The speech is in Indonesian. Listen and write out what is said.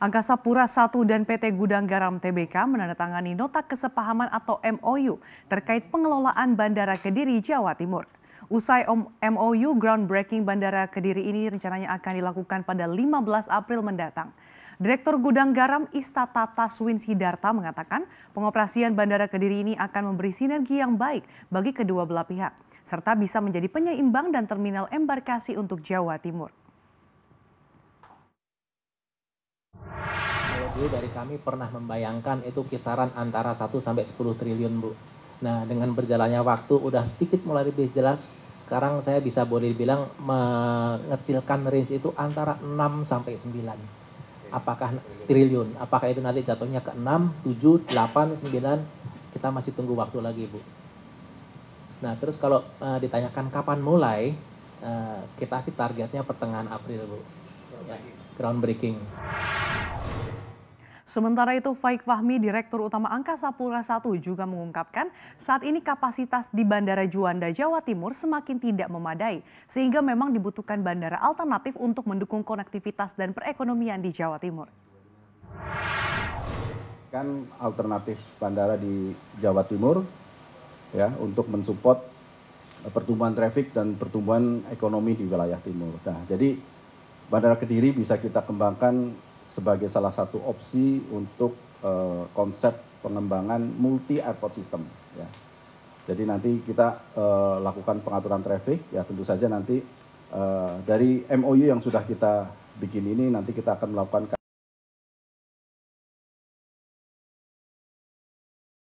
Angkasa Pura I dan PT Gudang Garam TBK menandatangani nota kesepahaman atau MOU terkait pengelolaan Bandara Kediri, Jawa Timur. Usai MOU groundbreaking Bandara Kediri ini rencananya akan dilakukan pada 15 April mendatang. Direktur Gudang Garam Ista Taswin Sidarta mengatakan pengoperasian Bandara Kediri ini akan memberi sinergi yang baik bagi kedua belah pihak, serta bisa menjadi penyeimbang dan terminal embarkasi untuk Jawa Timur. dulu dari kami pernah membayangkan itu kisaran antara 1 sampai 10 triliun, Bu. Nah, dengan berjalannya waktu udah sedikit mulai lebih jelas. Sekarang saya bisa boleh bilang mengecilkan range itu antara 6 sampai 9 apakah triliun, apakah itu nanti jatuhnya ke 6, 7, 8, 9, kita masih tunggu waktu lagi Bu. Nah terus kalau uh, ditanyakan kapan mulai, uh, kita sih targetnya pertengahan April Bu, ya, groundbreaking. groundbreaking. Sementara itu, Faik Fahmi, Direktur Utama Angkasa Pura I juga mengungkapkan saat ini kapasitas di Bandara Juanda, Jawa Timur semakin tidak memadai, sehingga memang dibutuhkan bandara alternatif untuk mendukung konektivitas dan perekonomian di Jawa Timur. Kan alternatif bandara di Jawa Timur ya untuk mensupport pertumbuhan trafik dan pertumbuhan ekonomi di wilayah timur. Nah, jadi Bandara Kediri bisa kita kembangkan sebagai salah satu opsi untuk uh, konsep pengembangan multi airport system. Ya. Jadi nanti kita uh, lakukan pengaturan traffic, ya tentu saja nanti uh, dari MOU yang sudah kita bikin ini nanti kita akan melakukan